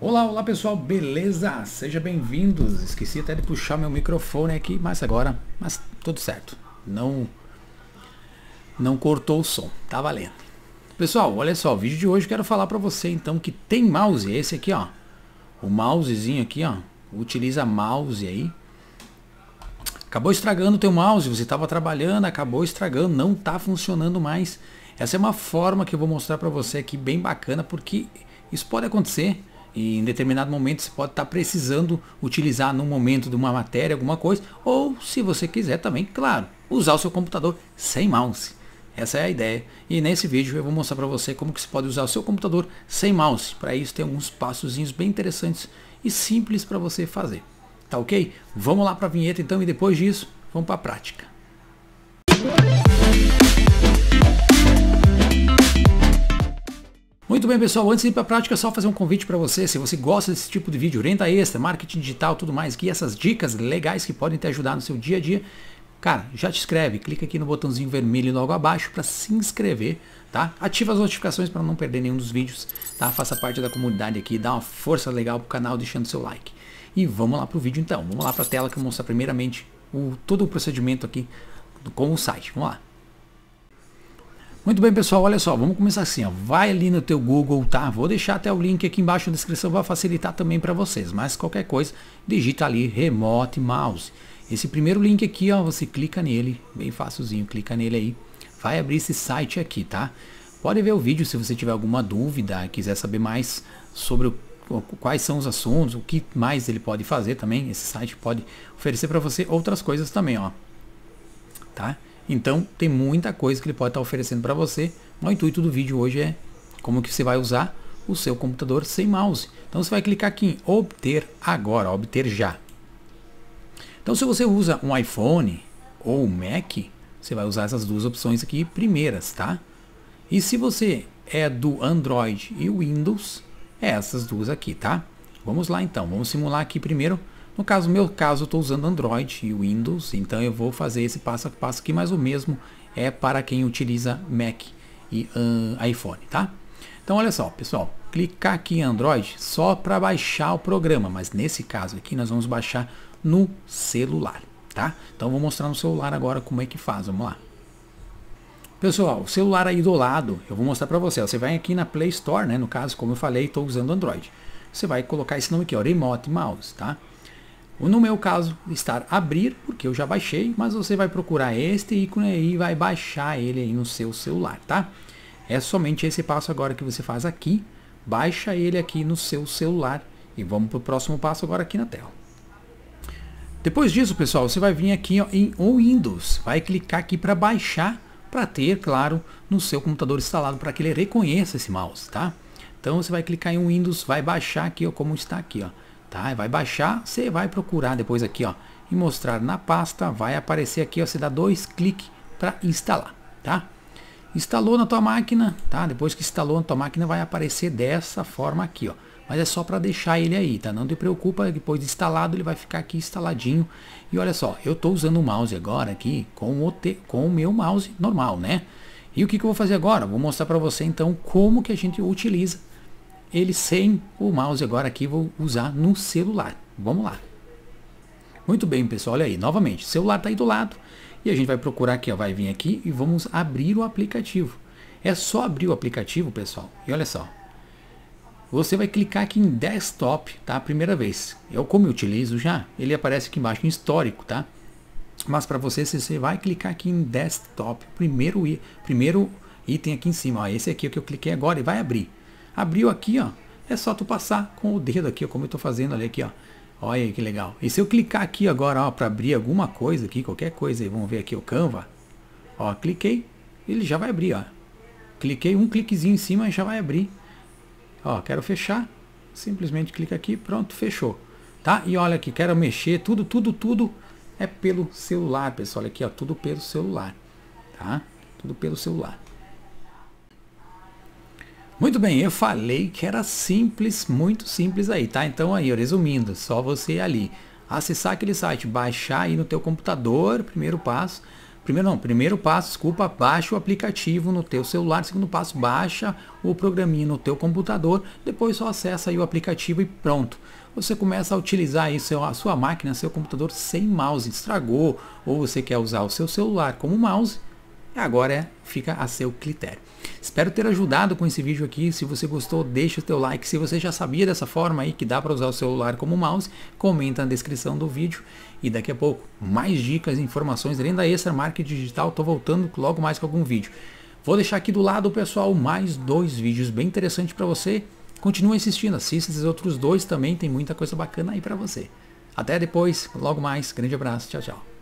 Olá, olá pessoal, beleza? Sejam bem-vindos. Esqueci até de puxar meu microfone aqui, mas agora, mas tudo certo. Não não cortou o som, tá valendo. Pessoal, olha só, o vídeo de hoje quero falar para você então que tem mouse, esse aqui, ó. O mousezinho aqui, ó. Utiliza mouse aí. Acabou estragando o teu mouse, você estava trabalhando, acabou estragando, não tá funcionando mais. Essa é uma forma que eu vou mostrar para você aqui bem bacana, porque isso pode acontecer e em determinado momento você pode estar precisando utilizar no momento de uma matéria, alguma coisa, ou se você quiser também, claro, usar o seu computador sem mouse. Essa é a ideia. E nesse vídeo eu vou mostrar para você como que você pode usar o seu computador sem mouse. Para isso tem alguns passozinhos bem interessantes e simples para você fazer. Tá ok? Vamos lá para a vinheta então e depois disso vamos para a prática. Muito bem, pessoal, antes de ir para a prática, só fazer um convite para você. Se você gosta desse tipo de vídeo, renda extra, marketing digital, tudo mais, que essas dicas legais que podem te ajudar no seu dia a dia, cara, já te inscreve, clica aqui no botãozinho vermelho logo abaixo para se inscrever, tá? Ativa as notificações para não perder nenhum dos vídeos, tá? Faça parte da comunidade aqui, dá uma força legal pro canal deixando seu like. E vamos lá pro vídeo então. Vamos lá para a tela que eu vou mostrar primeiramente o, todo o procedimento aqui com o site. Vamos lá. Muito bem, pessoal, olha só, vamos começar assim, ó. Vai ali no teu Google, tá? Vou deixar até o link aqui embaixo na descrição, vai facilitar também para vocês, mas qualquer coisa, digita ali Remote Mouse. Esse primeiro link aqui, ó, você clica nele, bem facilzinho, clica nele aí. Vai abrir esse site aqui, tá? Pode ver o vídeo se você tiver alguma dúvida, quiser saber mais sobre o quais são os assuntos, o que mais ele pode fazer também. Esse site pode oferecer para você outras coisas também, ó. Tá? Então tem muita coisa que ele pode estar tá oferecendo para você. Mas o intuito do vídeo hoje é como que você vai usar o seu computador sem mouse. Então você vai clicar aqui em obter agora, obter já. Então se você usa um iPhone ou um Mac, você vai usar essas duas opções aqui primeiras, tá? E se você é do Android e Windows, é essas duas aqui, tá? Vamos lá então, vamos simular aqui primeiro no caso, meu caso, eu estou usando Android e Windows, então eu vou fazer esse passo a passo aqui, mas o mesmo é para quem utiliza Mac e uh, iPhone, tá? Então olha só, pessoal, clicar aqui em Android só para baixar o programa, mas nesse caso aqui nós vamos baixar no celular, tá? Então vou mostrar no celular agora como é que faz, vamos lá. Pessoal, o celular aí do lado, eu vou mostrar para você, ó, você vai aqui na Play Store, né, no caso, como eu falei, estou usando Android. Você vai colocar esse nome aqui, ó, Remote Mouse, tá? No meu caso, estar abrir, porque eu já baixei, mas você vai procurar este ícone e vai baixar ele aí no seu celular, tá? É somente esse passo agora que você faz aqui, baixa ele aqui no seu celular e vamos para o próximo passo agora aqui na tela. Depois disso, pessoal, você vai vir aqui ó, em Windows, vai clicar aqui para baixar, para ter, claro, no seu computador instalado, para que ele reconheça esse mouse, tá? Então você vai clicar em Windows, vai baixar aqui ó, como está aqui, ó tá? Vai baixar, você vai procurar depois aqui, ó, e mostrar na pasta, vai aparecer aqui, ó, você dá dois cliques para instalar, tá? Instalou na tua máquina, tá? Depois que instalou na tua máquina vai aparecer dessa forma aqui, ó. Mas é só para deixar ele aí, tá? Não te preocupa, depois de instalado ele vai ficar aqui instaladinho. E olha só, eu tô usando o mouse agora aqui com o, te, com o meu mouse normal, né? E o que, que eu vou fazer agora? Vou mostrar para você então como que a gente utiliza ele sem o mouse agora aqui vou usar no celular. Vamos lá. Muito bem, pessoal, olha aí, novamente, celular está aí do lado e a gente vai procurar aqui, ó, vai vir aqui e vamos abrir o aplicativo. É só abrir o aplicativo, pessoal, e olha só. Você vai clicar aqui em desktop, tá? primeira vez. Eu, é como eu utilizo já, ele aparece aqui embaixo em histórico, tá? Mas para você, você vai clicar aqui em desktop, primeiro, e primeiro item aqui em cima, ó, esse aqui é o que eu cliquei agora e vai abrir. Abriu aqui, ó. É só tu passar com o dedo aqui, ó, como eu estou fazendo ali aqui, ó. Olha aí que legal. E se eu clicar aqui agora, ó, para abrir alguma coisa aqui, qualquer coisa, aí, vamos ver aqui o Canva. Ó, cliquei, ele já vai abrir, ó. Cliquei um cliquezinho em cima e já vai abrir. Ó, quero fechar. Simplesmente clica aqui, pronto, fechou. Tá? E olha aqui, quero mexer, tudo, tudo, tudo é pelo celular, pessoal. Olha aqui, ó, tudo pelo celular, tá? Tudo pelo celular. Muito bem, eu falei que era simples, muito simples aí, tá? Então aí, resumindo, só você ali acessar aquele site, baixar aí no teu computador, primeiro passo. Primeiro não, primeiro passo, desculpa, baixa o aplicativo no teu celular, segundo passo, baixa o programinha no teu computador, depois só acessa aí o aplicativo e pronto. Você começa a utilizar aí seu, a sua máquina, seu computador sem mouse, estragou, ou você quer usar o seu celular como mouse, Agora é, fica a seu critério. Espero ter ajudado com esse vídeo aqui. Se você gostou, deixa o teu like. Se você já sabia dessa forma aí que dá para usar o celular como mouse, comenta na descrição do vídeo. E daqui a pouco, mais dicas, informações, além da extra Market digital. Tô voltando logo mais com algum vídeo. Vou deixar aqui do lado, pessoal, mais dois vídeos bem interessantes para você. continue assistindo, assista esses outros dois também, tem muita coisa bacana aí para você. Até depois, logo mais, grande abraço, tchau, tchau.